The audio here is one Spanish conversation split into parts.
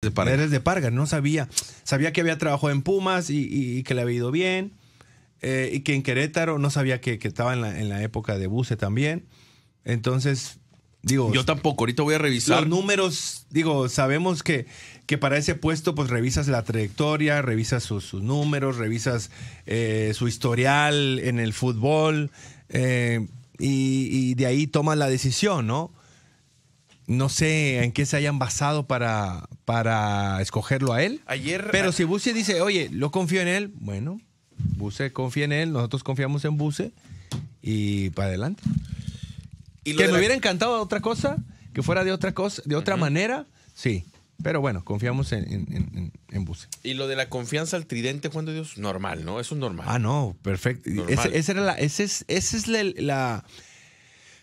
Eres de Parga, no sabía. Sabía que había trabajado en Pumas y, que le había ido bien. Eh, y que en Querétaro no sabía que, estaba en la, época de Buse también. Entonces, digo. Yo tampoco, ahorita voy a revisar. Los números, digo, sabemos que, que para ese puesto, pues revisas la trayectoria, revisas sus, números, revisas eh, su historial en el fútbol. Eh, y, y, de ahí tomas la decisión, ¿no? No sé en qué se hayan basado para, para escogerlo a él. Pero si Buse dice, oye, lo confío en él, bueno, Buse confía en él, nosotros confiamos en Buse y para adelante. ¿Y que me hubiera encantado otra cosa, que fuera de otra cosa, de otra manera, sí. Pero bueno, confiamos en, en, Buse. Y lo de la confianza al tridente, cuando de Dios, normal, ¿no? Eso es normal. Ah, no, perfecto. esa, era es, es la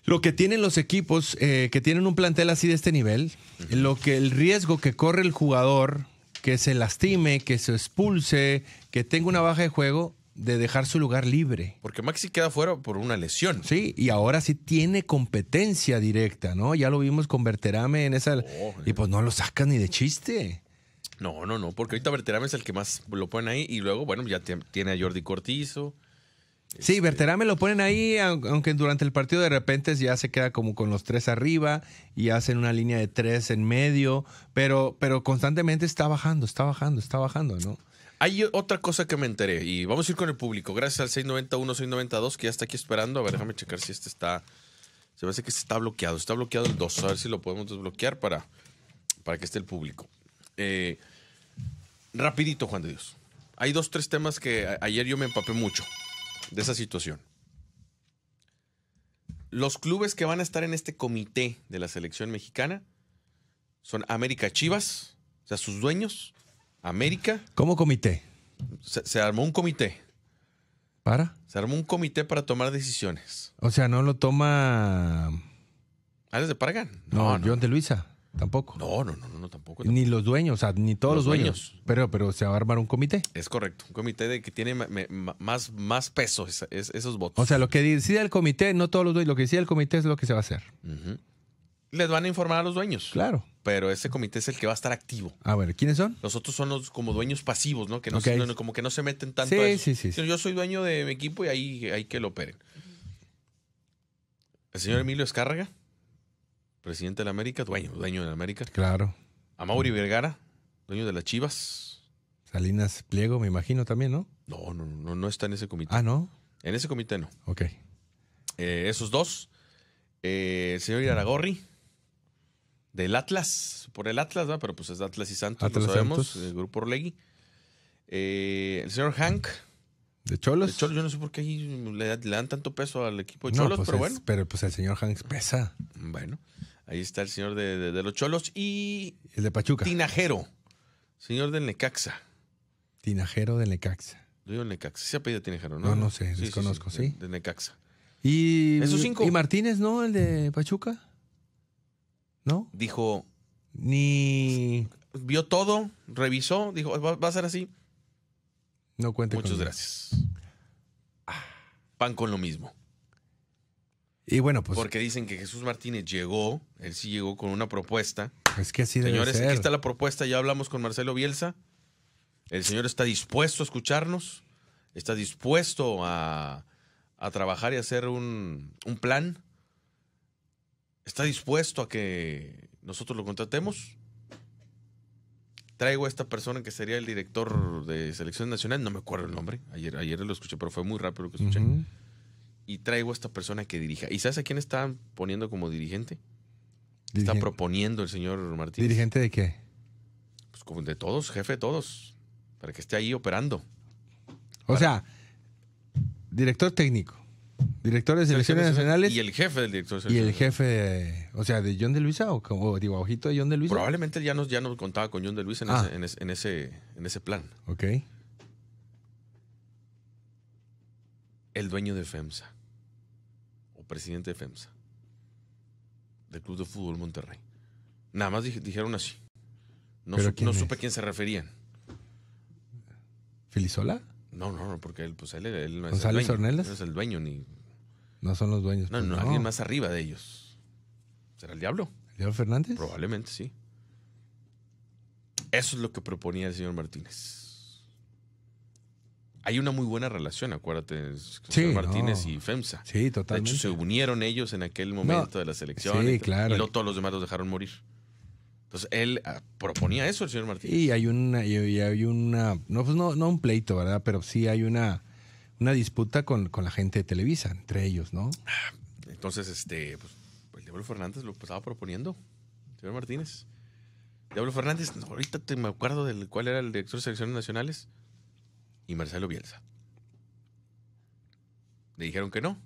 lo que tienen los equipos eh, que tienen un plantel así de este nivel, lo que el riesgo que corre el jugador que se lastime, que se expulse, que tenga una baja de juego, de dejar su lugar libre. Porque Maxi queda fuera por una lesión. Sí, y ahora sí tiene competencia directa, ¿no? Ya lo vimos con Berterame en esa... Oh, eh. y pues no lo sacan ni de chiste. No, no, no, porque ahorita Berterame es el que más lo pone ahí y luego, bueno, ya tiene a Jordi Cortizo. Sí, este, me lo ponen ahí, aunque durante el partido de repente ya se queda como con los tres arriba y hacen una línea de tres en medio, pero, pero constantemente está bajando, está bajando, está bajando, ¿no? Hay otra cosa que me enteré y vamos a ir con el público. Gracias al 691, 692 que ya está aquí esperando. A ver, déjame checar si este está. Se parece que este está bloqueado. Está bloqueado el 2. A ver si lo podemos desbloquear para, para que esté el público. Eh, rapidito, Juan de Dios. Hay dos, tres temas que ayer yo me empapé mucho de esa situación. Los clubes que van a estar en este comité de la selección mexicana son América Chivas, o sea, sus dueños, América. ¿Cómo comité? Se, armó un comité. ¿Para? Se armó un comité para tomar decisiones. O sea, no lo toma. ¿Alex ah, de Pargan? No, no. John de Luisa. Tampoco. No, no, no, no, tampoco. Ni los dueños, o sea, ni todos los, dueños. Pero, pero se va a armar un comité. Es correcto, un comité de que tiene más, más peso esos votos. O sea, lo que decide el comité, no todos los dueños, lo que decide el comité es lo que se va a hacer. Les van a informar a los dueños. Claro. Pero ese comité es el que va a estar activo. A ah, ver, ¿quiénes son? nosotros somos son como dueños pasivos, ¿no? Que no, como que no se meten tanto. Sí, sí, sí, Yo soy dueño de mi equipo y ahí hay que lo operen. El señor Emilio Escárraga presidente de la América, dueño, dueño de América. Claro. A Mauri Vergara, dueño de las Chivas. Salinas Pliego, me imagino también, ¿no? No, no, no, no está en ese comité. Ah, ¿no? En ese comité no. Ok. Eh, esos dos. Eh, el señor Iraragorri, del Atlas, por el Atlas, ¿no? pero pues es Atlas y Santos, lo sabemos, el grupo Orlegui. Eh, el señor Hank. ¿De Cholos? yo no sé por qué le, le dan tanto peso al equipo de Cholos, pues pero bueno. Pero pues el señor Hank pesa. Bueno. Ahí está el señor de, los Cholos y. El de Pachuca. Tinajero. Señor del Necaxa. Tinajero del Necaxa. Yo Necaxa. ¿Se ha pedido Tinajero, ¿no? No, no sé, desconozco, sí. De, Necaxa. Y. Esos cinco. Y Martínez, ¿no? El de Pachuca. ¿No? Dijo. Ni. Vio todo, revisó, dijo, va, a ser así. No cuente Muchas gracias. Ah, pan con lo mismo bueno, pues Porque dicen que Jesús Martínez llegó, él sí llegó con una propuesta. Es que así Señores, aquí está la propuesta, ya hablamos con Marcelo Bielsa. El señor está dispuesto a escucharnos, está dispuesto a, trabajar y hacer un, plan. Está dispuesto a que nosotros lo contratemos. Traigo a esta persona que sería el director de selección nacional, no me acuerdo el nombre, ayer, ayer lo escuché, pero fue muy rápido lo que escuché y traigo a esta persona que dirija. ¿Y sabes a quién están poniendo como dirigente? Está proponiendo el señor Martínez. ¿Dirigente de qué? Pues como de todos, jefe de todos, para que esté ahí operando. O sea, director técnico, director de selecciones nacionales. Y el jefe del director de selecciones. Y el jefe, o sea, de John de Luisa o como, digo, ojito de John de Luisa. Probablemente ya nos, ya nos contaba con John de Luisa ah. en, ese, en, ese, en ese plan. Ok. el dueño de FEMSA, o presidente de FEMSA, del Club de Fútbol Monterrey. Nada más dijeron así. No, supe a quién se referían. ¿Filisola? No, no, no, porque él, pues, él, él no es el dueño. No es el dueño ni. No son los dueños. No, pues, no, no, alguien más arriba de ellos. ¿Será el diablo? ¿El diablo Fernández? Probablemente sí. Eso es lo que proponía el señor Martínez. Hay una muy buena relación, acuérdate, sí, Martínez y FEMSA. Sí, totalmente. De hecho, se unieron ellos en aquel momento de la selección. Sí, y claro. Y no todos los demás los dejaron morir. Entonces, él ah, proponía eso, el señor Martínez. Y hay una, y hay una, no, pues no, no un pleito, ¿verdad? Pero sí hay una, una disputa con, la gente de Televisa, entre ellos, ¿no? Ah, entonces, este, pues, Diablo Fernández lo estaba proponiendo, señor Martínez. Diablo Fernández, ahorita te me acuerdo del cuál era el director de selecciones nacionales y Marcelo Bielsa. Le dijeron que no.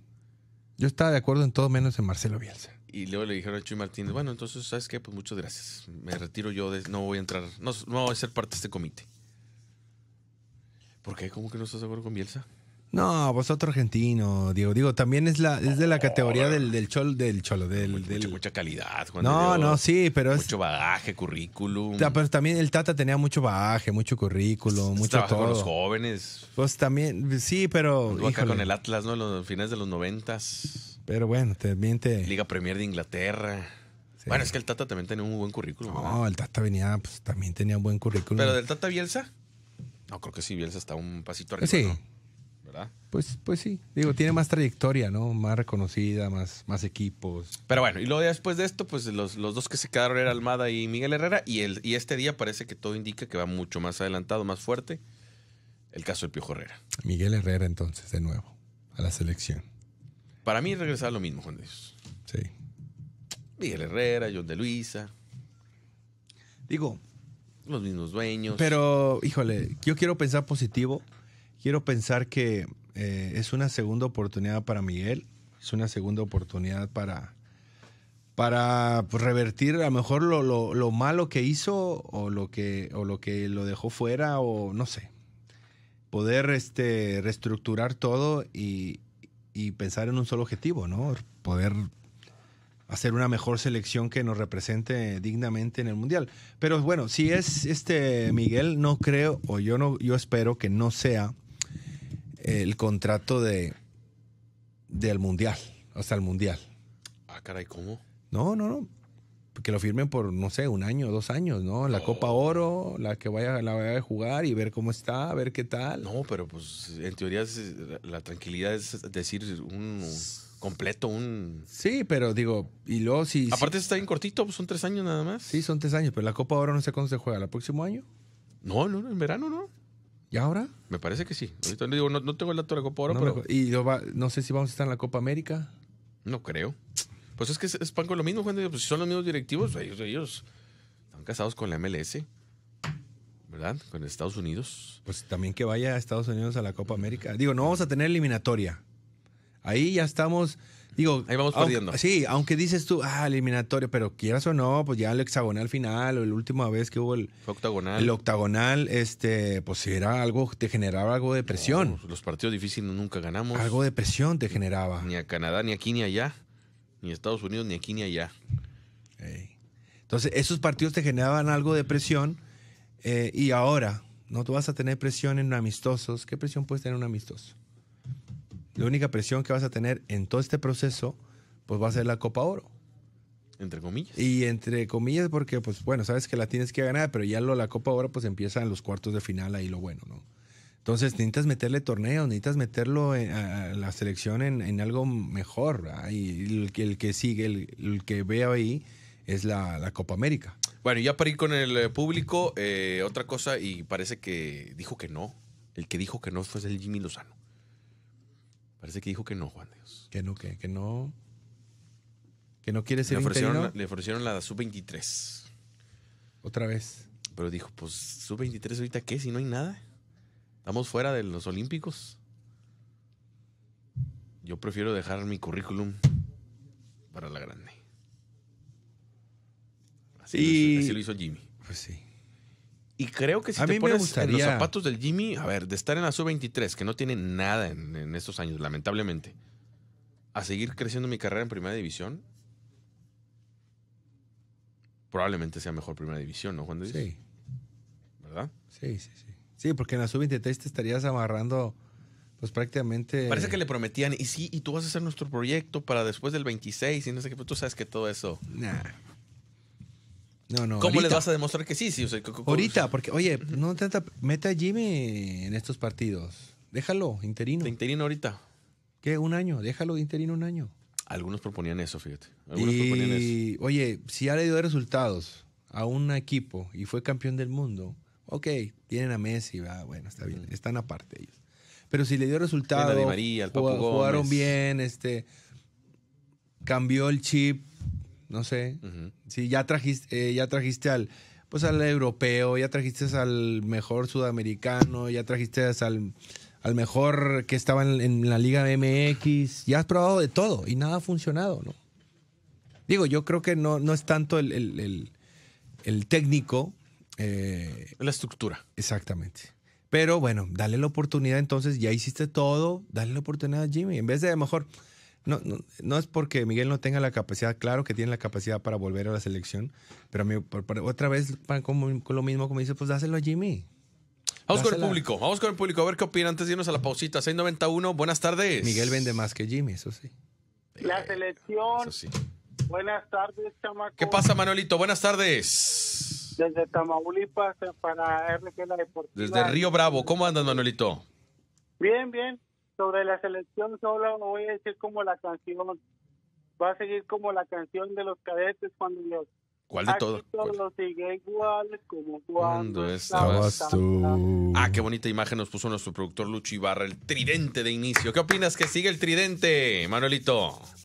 Yo estaba de acuerdo en todo menos en Marcelo Bielsa. Y luego le dijeron a Chuy Martínez, bueno, entonces, ¿sabes qué? Pues muchas gracias. Me retiro yo, no voy a entrar, no, no voy a ser parte de este comité. ¿Por qué? ¿Cómo que no estás de acuerdo con Bielsa? No, vosotros pues otro argentino, Diego. Digo, también es la es de la categoría del, del del cholo, del, mucha, calidad. no, no, sí, pero es mucho bagaje, currículum. pero también el Tata tenía mucho bagaje, mucho currículum, pues mucho con los jóvenes. Pues también, sí, pero acá con el Atlas, ¿no? Los fines de los noventas. Pero bueno, también te Liga Premier de Inglaterra. Bueno, es que el Tata también tenía un buen currículum. No, el Tata venía, pues también tenía un buen currículum. Pero del Tata Bielsa. No, creo que sí, Bielsa está un pasito arriba. Sí. Pues, pues sí, digo, tiene más trayectoria, ¿no? Más reconocida, más, más equipos. Pero bueno, y luego después de esto, pues los, dos que se quedaron eran Almada y Miguel Herrera, y, el, y este día parece que todo indica que va mucho más adelantado, más fuerte, el caso del Piojo Herrera. Miguel Herrera entonces, de nuevo, a la selección. Para mí regresaba lo mismo, Juan de Sí. Miguel Herrera, John de Luisa. Digo. Los mismos dueños. Pero, híjole, yo quiero pensar positivo Quiero pensar que eh, es una segunda oportunidad para Miguel, es una segunda oportunidad para, para pues, revertir a lo mejor lo, malo que hizo o lo que, o lo que lo dejó fuera o no sé. Poder este, reestructurar todo y, y pensar en un solo objetivo, ¿no? Poder hacer una mejor selección que nos represente dignamente en el mundial. Pero bueno, si es este Miguel, no creo o yo no yo espero que no sea el contrato de del mundial, hasta el mundial. Ah, caray, ¿cómo? No, no, no. Que lo firmen por, no sé, un año, dos años, ¿no? La Copa oh. Oro, la que vaya, la a jugar y ver cómo está, ver qué tal. No, pero pues en teoría la tranquilidad es decir un completo, un. Sí, pero digo, y luego si. Aparte está bien cortito, pues, son tres años nada más. Sí, son tres años, pero la Copa Oro no sé cuándo se juega, ¿el próximo año? No, no, en verano no. ¿Y ahora? Me parece que sí. Ahorita no, tengo el dato de la Copa Oro, pero. Y no sé si vamos a estar en la Copa América. No creo. Pues es que es, pan con lo mismo, Juan. Pues si son los mismos directivos, ellos, ellos están casados con la MLS. ¿Verdad? Con Estados Unidos. Pues también que vaya a Estados Unidos a la Copa América. Digo, no vamos a tener eliminatoria. Ahí ya estamos Digo, ahí vamos perdiendo. Sí, aunque dices tú, ah, eliminatorio, pero quieras o no, pues ya el hexagonal final o la última vez que hubo el octagonal, el octagonal este, pues era algo, te generaba algo de presión. los partidos difíciles nunca ganamos. Algo de presión te generaba. Ni a Canadá, ni aquí, ni allá. Ni a Estados Unidos, ni aquí, ni allá. Entonces, esos partidos te generaban algo de presión eh, y ahora no tú vas a tener presión en amistosos. ¿Qué presión puedes tener en un amistoso? La única presión que vas a tener en todo este proceso, pues va a ser la Copa Oro. Entre comillas. Y entre comillas, porque, pues bueno, sabes que la tienes que ganar, pero ya lo, la Copa Oro, pues empieza en los cuartos de final, ahí lo bueno, ¿no? Entonces necesitas meterle torneo, necesitas meterlo eh, a, la selección en, algo mejor. Y el, que sigue, el, que veo ahí, es la, Copa América. Bueno, ya parí con el eh, público, eh, otra cosa, y parece que dijo que no. El que dijo que no fue el Jimmy Lozano. Parece que dijo que no, Juan Dios. Que no, que, que no. Que no quiere ser le Le ofrecieron la sub-23. Otra vez. Pero dijo, pues sub-23 ahorita qué, si no hay nada. Estamos fuera de los Olímpicos. Yo prefiero dejar mi currículum para la grande. Así, lo, así lo hizo Jimmy. Pues sí. Y creo que si a te mí pones gustaría... en los zapatos del Jimmy, a ver, de estar en la sub-23, que no tiene nada en, estos años, lamentablemente, a seguir creciendo mi carrera en primera división, probablemente sea mejor primera división, ¿no, Juan Sí. ¿Verdad? Sí, sí, sí. Sí, porque en la sub-23 te estarías amarrando, pues prácticamente. Parece que le prometían, y sí, y tú vas a hacer nuestro proyecto para después del 26, y no sé qué, pero tú sabes que todo eso. ¿Cómo les vas a demostrar que sí? ahorita, porque, oye, no mete a Jimmy en estos partidos. Déjalo, interino. interino ahorita. ¿Qué? Un año, déjalo interino un año. Algunos proponían eso, fíjate. Algunos proponían eso. Oye, si ha le dio resultados a un equipo y fue campeón del mundo, ok, tienen a Messi, va, bueno, está bien, están aparte ellos. Pero si le dio resultados, María, jugaron bien, este, cambió el chip, no sé. Si ya trajiste, eh, ya trajiste al, pues al europeo, ya trajiste al mejor sudamericano, ya trajiste al, mejor que estaba en, la Liga MX, ya has probado de todo y nada ha funcionado, ¿no? Digo, yo creo que no, no es tanto el, técnico. Eh, la estructura. Exactamente. Pero bueno, dale la oportunidad entonces, ya hiciste todo, dale la oportunidad a Jimmy. En vez de a lo mejor, no, no, es porque Miguel no tenga la capacidad, claro que tiene la capacidad para volver a la selección, pero a mí, otra vez, con, lo mismo, como dice, pues dáselo a Jimmy. Vamos con el público, vamos con el público, a ver qué opina antes de irnos a la pausita. 691, buenas tardes. Miguel vende más que Jimmy, eso sí. La eh, selección. Buenas tardes, chamaco. ¿Qué pasa, Manuelito? Buenas tardes. Desde Tamaulipas para La Deportiva. Desde Río Bravo. ¿Cómo andas, Manuelito? Bien, bien sobre la selección solo voy a decir como la canción. Va a seguir como la canción de los cadetes cuando yo. ¿Cuál de todos? Todo sigue igual como cuando estabas tú. Ah, qué bonita imagen nos puso nuestro productor Lucho Ibarra, el tridente de inicio. ¿Qué opinas que sigue el tridente, Manuelito?